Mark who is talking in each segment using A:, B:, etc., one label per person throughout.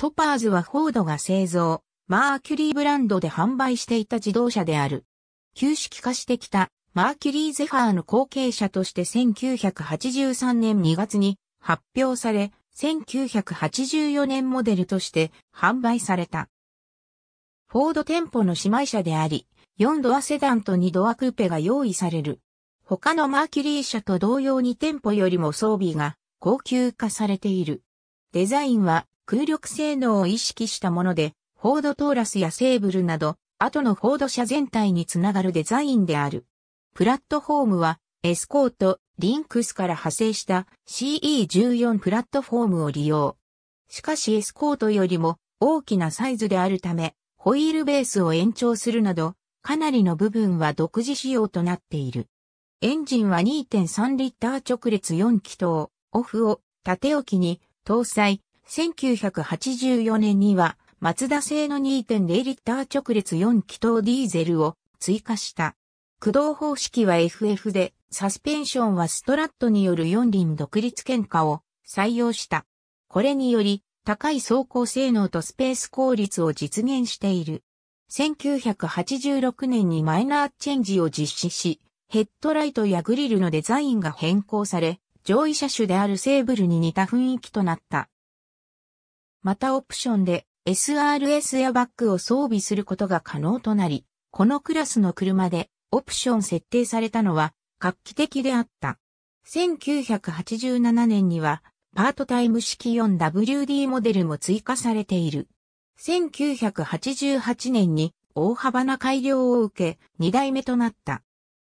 A: トパーズはフォードが製造、マーキュリーブランドで販売していた自動車である。旧式化してきたマーキュリーゼファーの後継者として1983年2月に発表され、1984年モデルとして販売された。フォード店舗の姉妹車であり、4ドアセダンと2ドアクーペが用意される。他のマーキュリー車と同様に店舗よりも装備が高級化されている。デザインは空力性能を意識したもので、フォードトーラスやセーブルなど、後のフォード車全体につながるデザインである。プラットフォームは、エスコート、リンクスから派生した CE14 プラットフォームを利用。しかしエスコートよりも大きなサイズであるため、ホイールベースを延長するなど、かなりの部分は独自仕様となっている。エンジンは2.3リッター直列4気筒、オフを縦置きに搭載、1984年には、マツダ製の2.0リッター直列4気筒ディーゼルを追加した。駆動方式は FF で、サスペンションはストラットによる4輪独立喧嘩を採用した。これにより、高い走行性能とスペース効率を実現している。1986年にマイナーチェンジを実施し、ヘッドライトやグリルのデザインが変更され、上位車種であるセーブルに似た雰囲気となった。またオプションで SRS エアバッグを装備することが可能となり、このクラスの車でオプション設定されたのは画期的であった。1987年にはパートタイム式 4WD モデルも追加されている。1988年に大幅な改良を受け2代目となった。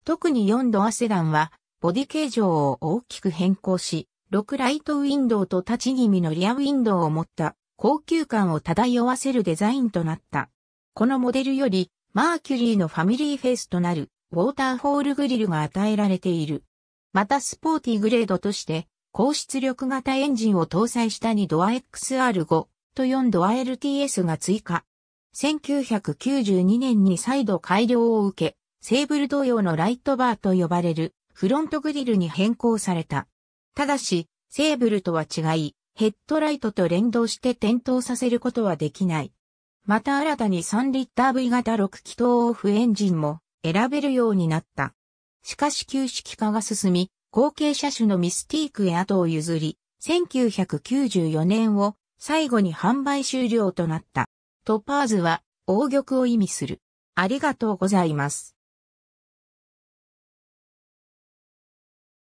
A: 特に4度アセダンはボディ形状を大きく変更し、6ライトウィンドウと立ち気味のリアウィンドウを持った高級感を漂わせるデザインとなった。このモデルより、マーキュリーのファミリーフェイスとなるウォーターホールグリルが与えられている。またスポーティグレードとして、高出力型エンジンを搭載した2ドア XR5 と4ドア LTS が追加。1992年に再度改良を受け、セーブル同様のライトバーと呼ばれるフロントグリルに変更された。ただし、セーブルとは違い、ヘッドライトと連動して点灯させることはできない。また新たに3リッター V 型6気筒オフエンジンも選べるようになった。しかし旧式化が進み、後継車種のミスティークへ後を譲り、1994年を最後に販売終了となった。トパーズは、大玉を意味する。ありがとうございます。